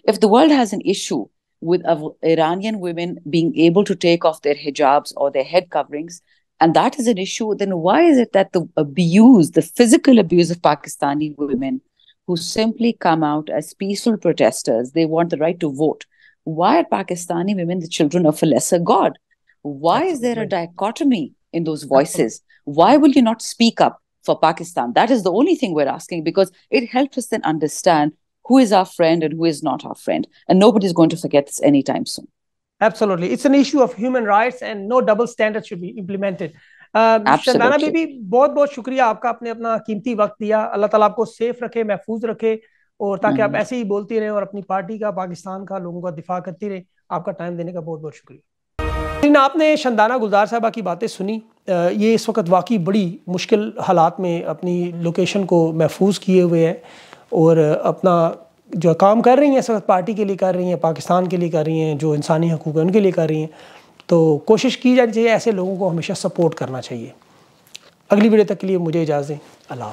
If the world has an issue with Af- Iranian women being able to take off their hijabs or their head coverings, and that is an issue, then why is it that the abuse, the physical abuse of Pakistani women who simply come out as peaceful protesters, they want the right to vote, why are Pakistani women the children of a lesser God? Why is there a dichotomy in those voices? Why will you not speak up for Pakistan? That is the only thing we're asking because it helps us then understand who is our friend and who is not our friend. And nobody's going to forget this anytime soon. Absolutely. It's an issue of human rights and no double standards should be implemented. शंदाना बीबी बहुत बहुत शुक्रिया आपका आपने अपना कीमती वक्त दिया अल्लाह ताला आपको सेफ रखे रखे और ताकि आप हम्म। ऐसे ही बोलती रहें और अपनी पार्टी का पाकिस्तान का लोगों का दिफा करती रहें आपका टाइम देने का बहुत बहुत शुक्रिया लेकिन आपने शंदाना गुलजार साहबा की बातें सुनी ये इस वक्त वाकई बड़ी मुश्किल हालात में अपनी लोकेशन को महफूज किए हुए हैं और अपना जो काम कर रही हैं इस वक्त पार्टी के लिए कर रही हैं पाकिस्तान के लिए कर रही हैं जो इंसानी हकूक हैं उनके लिए कर रही हैं तो कोशिश की जानी चाहिए ऐसे लोगों को हमेशा सपोर्ट करना चाहिए अगली वीडियो तक के लिए मुझे इजाज़ दें अल्लाह